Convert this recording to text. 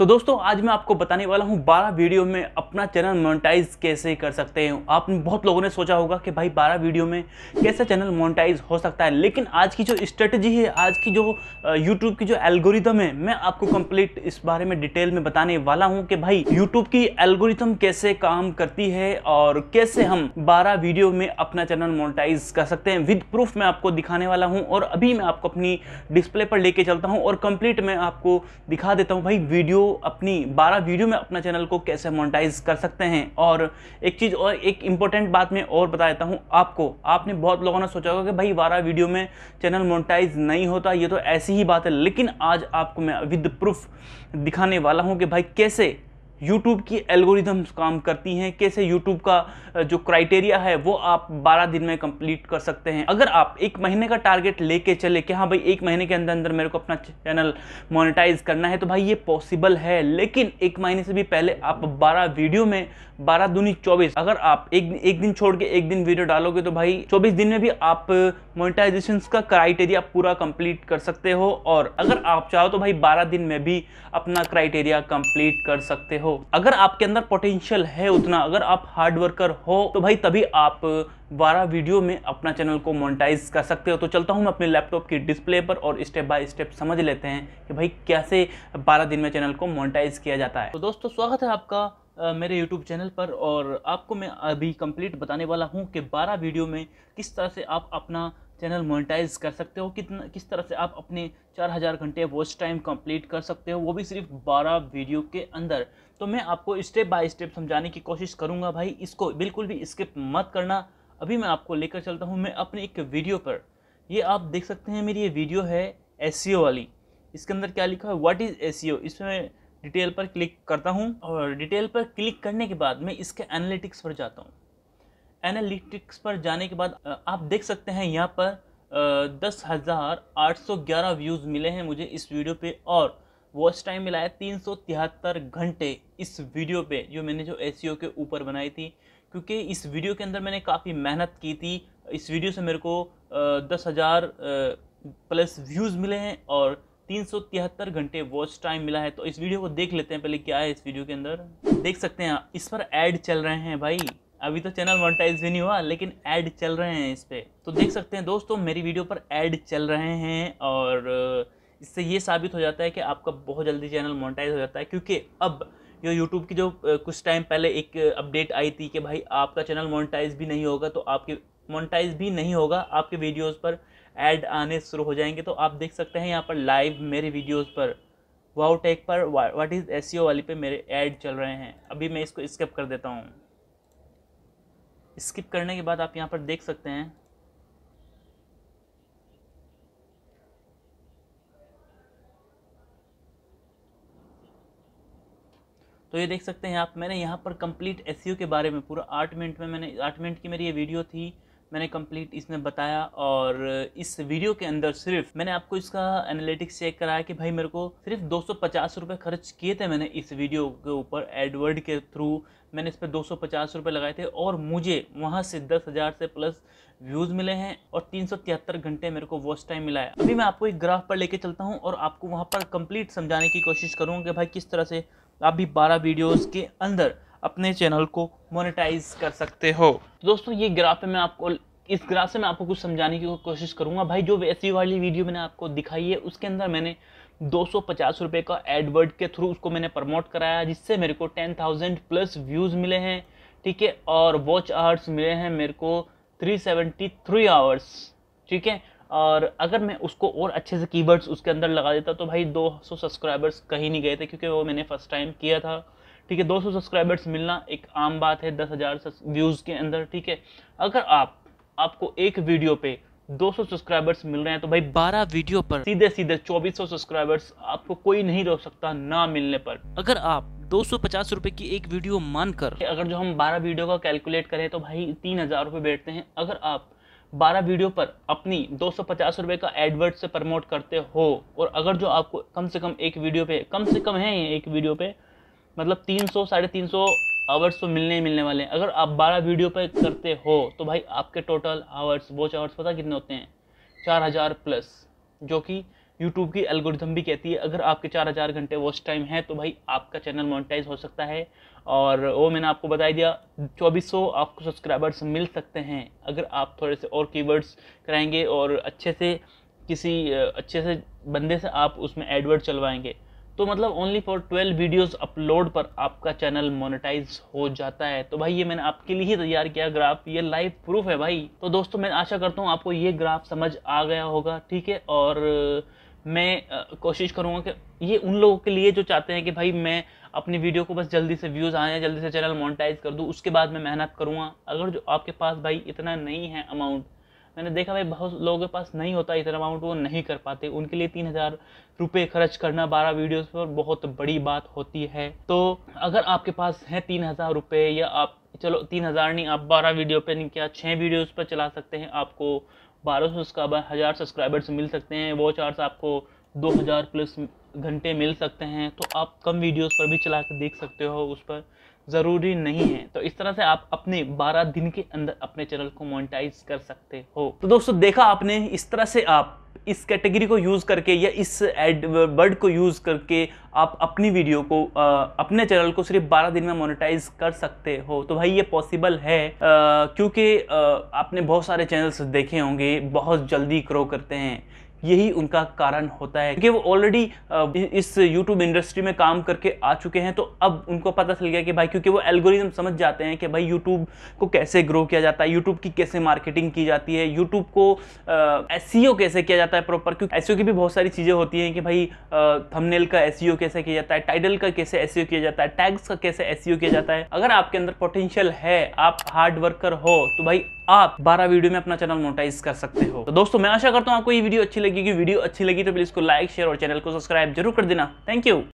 तो दोस्तों आज मैं आपको बताने वाला हूँ 12 वीडियो में अपना चैनल मोनेटाइज कैसे कर सकते हैं आपने बहुत लोगों ने सोचा होगा कि भाई 12 वीडियो में कैसे चैनल मोनेटाइज हो सकता है लेकिन आज की जो स्ट्रेटजी है आज की जो यूट्यूब की जो एल्गोरिथम है मैं आपको कंप्लीट इस बारे में डिटेल में बताने वाला हूँ कि भाई यूट्यूब की एल्गोरिथम कैसे काम करती है और कैसे हम बारह वीडियो में अपना चैनल मोनिटाइज कर सकते हैं विद प्रूफ मैं आपको दिखाने वाला हूँ और अभी मैं आपको अपनी डिस्प्ले पर लेके चलता हूँ और कंप्लीट मैं आपको दिखा देता हूँ भाई वीडियो अपनी 12 वीडियो में अपना चैनल को कैसे मोनेटाइज कर सकते हैं और एक चीज़ और एक इम्पोर्टेंट बात मैं और बता देता हूँ आपको आपने बहुत लोगों ने सोचा होगा कि भाई 12 वीडियो में चैनल मोनेटाइज नहीं होता ये तो ऐसी ही बात है लेकिन आज आपको मैं विद प्रूफ दिखाने वाला हूँ कि भाई कैसे यूट्यूब की एल्गोरिदम्स काम करती हैं कैसे यूट्यूब का जो क्राइटेरिया है वो आप 12 दिन में कंप्लीट कर सकते हैं अगर आप एक महीने का टारगेट लेके चले कि हाँ भाई एक महीने के अंदर अंदर मेरे को अपना चैनल मोनेटाइज करना है तो भाई ये पॉसिबल है लेकिन एक महीने से भी पहले आप 12 वीडियो में 12 दूनी 24 अगर आप एक एक दिन छोड़ के एक दिन वीडियो डालोगे तो भाई 24 दिन में भी आप मोनेटाइजेशन का क्राइटेरिया पूरा कंप्लीट कर सकते हो और अगर आप चाहो तो भाई 12 दिन में भी अपना क्राइटेरिया कंप्लीट कर सकते हो हो अगर आपके अंदर पोटेंशियल है उतना अगर आप हार्ड वर्कर हो तो भाई तभी आप बारह वीडियो में अपना चैनल को मोनिटाइज कर सकते हो तो चलता हूँ मैं अपने लैपटॉप की डिस्प्ले पर और स्टेप बाय स्टेप समझ लेते हैं कि भाई कैसे बारह दिन में चैनल को मोनिटाइज किया जाता है तो दोस्तों स्वागत है आपका मेरे YouTube चैनल पर और आपको मैं अभी कंप्लीट बताने वाला हूं कि 12 वीडियो में किस तरह से आप अपना चैनल मोनेटाइज कर सकते हो कितना किस तरह से आप अपने 4000 घंटे वॉच टाइम कंप्लीट कर सकते हो वो भी सिर्फ 12 वीडियो के अंदर तो मैं आपको स्टेप बाय स्टेप समझाने की कोशिश करूँगा भाई इसको बिल्कुल भी स्किप मत करना अभी मैं आपको लेकर चलता हूँ मैं अपने एक वीडियो पर ये आप देख सकते हैं मेरी ये वीडियो है एस e वाली इसके अंदर क्या लिखा है वाट इज़ एस इसमें डिटेल पर क्लिक करता हूँ और डिटेल पर क्लिक करने के बाद मैं इसके एनालिटिक्स पर जाता हूँ एनालिटिक्स पर जाने के बाद आप देख सकते हैं यहाँ पर दस हज़ार आठ सौ ग्यारह व्यूज़ मिले हैं मुझे इस वीडियो पे और वॉच टाइम मिला है तीन सौ तिहत्तर घंटे इस वीडियो पे जो मैंने जो एस e के ऊपर बनाई थी क्योंकि इस वीडियो के अंदर मैंने काफ़ी मेहनत की थी इस वीडियो से मेरे को दस हज़ार प्लस व्यूज़ मिले हैं और तीन सौ तिहत्तर घंटे वॉच टाइम मिला है तो इस वीडियो को देख लेते हैं पहले क्या है इस वीडियो के अंदर देख सकते हैं इस पर ऐड चल रहे हैं भाई अभी तो चैनल मोनेटाइज भी नहीं हुआ लेकिन ऐड चल रहे हैं इस पर तो देख सकते हैं दोस्तों मेरी वीडियो पर ऐड चल रहे हैं और इससे ये साबित हो जाता है कि आपका बहुत जल्दी चैनल मोनेटाइज हो जाता है क्योंकि अब जो यूट्यूब की जो कुछ टाइम पहले एक अपडेट आई थी कि भाई आपका चैनल मोनेटाइज भी नहीं होगा तो आपके मोनेटाइज भी नहीं होगा आपके वीडियोस पर ऐड आने शुरू हो जाएंगे तो आप देख सकते हैं यहाँ पर लाइव मेरे वीडियोस पर वाओ टेक पर व्हाट इज़ एस वाली पे मेरे ऐड चल रहे हैं अभी मैं इसको स्किप कर देता हूँ स्किप करने के बाद आप यहाँ पर देख सकते हैं तो ये देख सकते हैं आप मैंने यहाँ पर कंप्लीट एस e के बारे में पूरा आठ मिनट में मैंने आठ मिनट की मेरी ये वीडियो थी मैंने कंप्लीट इसमें बताया और इस वीडियो के अंदर सिर्फ मैंने आपको इसका एनालिटिक्स चेक कराया कि भाई मेरे को सिर्फ दो सौ खर्च किए थे मैंने इस वीडियो के ऊपर एडवर्ड के थ्रू मैंने इस पर दो सौ लगाए थे और मुझे वहाँ से दस हज़ार से प्लस व्यूज़ मिले हैं और तीन घंटे मेरे को वॉच टाइम मिला है अभी मैं आपको एक ग्राफ पर लेके चलता हूँ और आपको वहाँ पर कंप्लीट समझाने की कोशिश करूँगा कि भाई किस तरह से आप भी बारह वीडियोज़ के अंदर अपने चैनल को मोनेटाइज कर सकते हो तो दोस्तों ये ग्राफ में आपको इस ग्राफ से मैं आपको कुछ समझाने की कोशिश करूंगा भाई जो वैसी वाली वीडियो मैंने आपको दिखाई है उसके अंदर मैंने दो सौ का एडवर्ड के थ्रू उसको मैंने प्रमोट कराया जिससे मेरे को टेन प्लस व्यूज़ मिले हैं ठीक है और वॉच आवर्स मिले हैं मेरे को 373 आवर्स ठीक है और अगर मैं उसको और अच्छे से कीवर्ड्स उसके अंदर लगा देता तो भाई 200 सब्सक्राइबर्स कहीं नहीं गए थे क्योंकि वो मैंने फर्स्ट टाइम किया था ठीक है 200 सब्सक्राइबर्स मिलना एक आम बात है दस हज़ार व्यूज़ के अंदर ठीक है अगर आप आपको एक वीडियो पे 200 सब्सक्राइबर्स मिल रहे हैं तो भाई 12 वीडियो पर सीधे सीधे 2400 सब्सक्राइबर्स आपको कोई नहीं रोक सकता ना मिलने पर अगर आप दो सौ की एक वीडियो मानकर अगर जो हम 12 वीडियो का कैलकुलेट करें तो भाई तीन हजार रुपये बैठते हैं अगर आप 12 वीडियो पर अपनी दो सौ का एडवर्ट से प्रमोट करते हो और अगर जो आपको कम से कम एक वीडियो पे कम से कम है एक वीडियो पे मतलब तीन सौ साढ़े तीन सौ आवर्स तो मिलने ही मिलने वाले हैं अगर आप बारह वीडियो पर करते हो तो भाई आपके टोटल आवर्स वॉच आवर्स पता कितने होते हैं चार हज़ार प्लस जो कि यूट्यूब की एल्गोरिथम भी कहती है अगर आपके चार हज़ार घंटे वॉच टाइम है तो भाई आपका चैनल मोनिटाइज हो सकता है और वो मैंने आपको बताया दिया सौ आपको सब्सक्राइबर्स मिल सकते हैं अगर आप थोड़े से और कीवर्ड्स कराएंगे और अच्छे से किसी अच्छे से बंदे से आप उसमें एडवर्ड चलवाएंगे तो मतलब only for twelve videos upload पर आपका चैनल मोनेटाइज हो जाता है तो भाई ये मैंने आपके लिए ही तैयार किया ग्राफ ये लाइव प्रूफ है भाई तो दोस्तों मैं आशा करता हूँ आपको ये ग्राफ समझ आ गया होगा ठीक है और मैं कोशिश करूँगा कि ये उन लोगों के लिए जो चाहते हैं कि भाई मैं अपनी वीडियो को बस जल्दी से व्यूज़ आए जल्दी से चैनल मोनेटाइज कर दूँ उसके बाद मैं मेहनत करूँगा अगर जो आपके पास भाई इतना नहीं है अमाउंट मैंने देखा भाई बहुत लोगों के पास नहीं होता इतना अमाउंट वो नहीं कर पाते उनके लिए तीन हज़ार रुपये खर्च करना बारह वीडियोस पर बहुत बड़ी बात होती है तो अगर आपके पास है तीन हज़ार रुपये या आप चलो तीन हज़ार नहीं आप बारह वीडियो पर नहीं क्या छः वीडियोज़ पर चला सकते हैं आपको बारह सब्सक्राइबर हज़ार सब्सक्राइबर्स मिल सकते हैं वो चार्ज आपको दो हज़ार प्लस घंटे मिल सकते हैं तो आप कम वीडियोस पर भी चला कर देख सकते हो उस पर ज़रूरी नहीं है तो इस तरह से आप अपने 12 दिन के अंदर अपने चैनल को मोनिटाइज कर सकते हो तो दोस्तों देखा आपने इस तरह से आप इस कैटेगरी को यूज़ करके या इस एडवर्ड को यूज़ करके आप अपनी वीडियो को आ, अपने चैनल को सिर्फ 12 दिन में मोनेटाइज कर सकते हो तो भाई ये पॉसिबल है क्योंकि आपने बहुत सारे चैनल्स देखे होंगे बहुत जल्दी ग्रो करते हैं यही उनका कारण होता है क्योंकि वो ऑलरेडी इस यूट्यूब इंडस्ट्री में काम करके आ चुके हैं तो अब उनको पता चल गया कि भाई क्योंकि वो एल्गोरिज्म समझ जाते हैं कि भाई यूट्यूब को कैसे ग्रो किया जाता है यूट्यूब की कैसे मार्केटिंग की जाती है यूट्यूब को एस e कैसे किया जाता है प्रॉपर क्योंकि एस e की भी बहुत सारी चीज़ें होती हैं कि भाई थमनेल का एस e कैसे किया जाता है टाइटल का कैसे एस किया जाता है टैग्स का कैसे एस किया जाता है अगर आपके अंदर पोटेंशियल है आप हार्ड वर्कर हो तो भाई आप बारह वीडियो में अपना चैनल मोटाइज कर सकते हो तो दोस्तों मैं आशा करता हूँ आपको ये वीडियो अच्छी लगी तरीके की वीडियो अच्छी लगी तो प्लीज़ को लाइक शेयर और चैनल को सब्सक्राइब जरूर कर देना थैंक यू